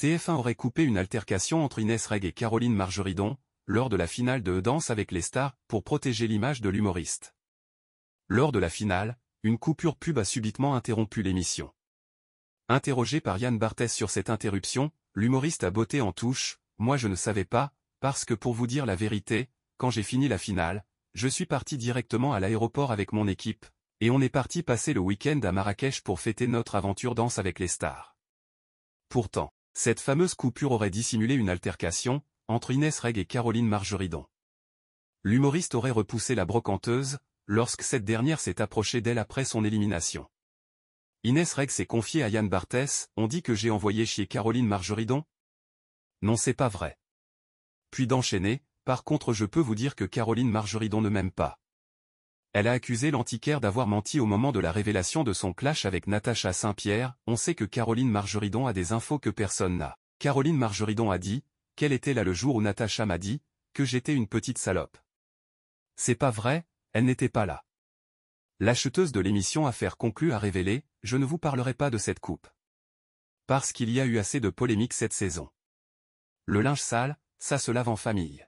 TF1 aurait coupé une altercation entre Inès Reg et Caroline Margeridon, lors de la finale de Danse avec les stars, pour protéger l'image de l'humoriste. Lors de la finale, une coupure pub a subitement interrompu l'émission. Interrogé par Yann Barthès sur cette interruption, l'humoriste a botté en touche, « Moi je ne savais pas, parce que pour vous dire la vérité, quand j'ai fini la finale, je suis parti directement à l'aéroport avec mon équipe, et on est parti passer le week-end à Marrakech pour fêter notre aventure Danse avec les stars. » Pourtant, cette fameuse coupure aurait dissimulé une altercation, entre Inès Reg et Caroline Margeridon. L'humoriste aurait repoussé la brocanteuse, lorsque cette dernière s'est approchée d'elle après son élimination. Inès Reg s'est confiée à Yann Barthès, on dit que j'ai envoyé chier Caroline Margeridon Non c'est pas vrai. Puis d'enchaîner, par contre je peux vous dire que Caroline Margeridon ne m'aime pas. Elle a accusé l'antiquaire d'avoir menti au moment de la révélation de son clash avec Natacha Saint-Pierre, on sait que Caroline Margeridon a des infos que personne n'a. Caroline Margeridon a dit, qu'elle était là le jour où Natacha m'a dit, que j'étais une petite salope. C'est pas vrai, elle n'était pas là. L'acheteuse de l'émission Affaires conclue a révélé, je ne vous parlerai pas de cette coupe. Parce qu'il y a eu assez de polémiques cette saison. Le linge sale, ça se lave en famille.